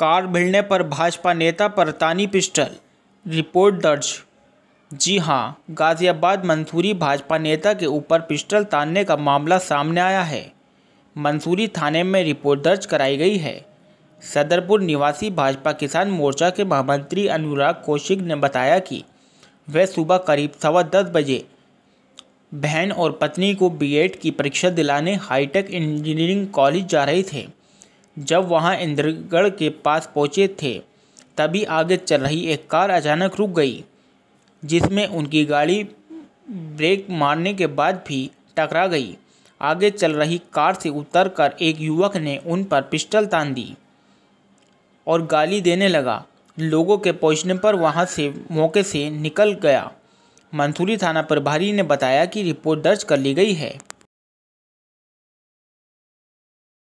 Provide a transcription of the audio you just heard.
car भिड़ने पर भाजपा नेता पर तानी पिस्टल रिपोर्ट दर्ज जी हां गाज़ियाबाद मंसूरी भाजपा नेता के ऊपर पिस्टल तानने का मामला सामने आया है मंसूरी थाने में रिपोर्ट दर्ज कराई गई है सदरपुर निवासी भाजपा किसान मोर्चा के महामंत्री अनुराग कौशिक ने बताया कि वह सुबह करीब सवा दस बजे बहन और पत्नी को बीएड की परीक्षा दिलाने हाईटेक इंजीनियरिंग कॉलेज जा रहे थे जब वहाँ इंद्रगढ़ के पास पहुँचे थे तभी आगे चल रही एक कार अचानक रुक गई जिसमें उनकी गाड़ी ब्रेक मारने के बाद भी टकरा गई आगे चल रही कार से उतरकर एक युवक ने उन पर पिस्टल तान दी और गाली देने लगा लोगों के पहुंचने पर वहां से मौके से निकल गया मंसूरी थाना प्रभारी ने बताया कि रिपोर्ट दर्ज कर ली गई है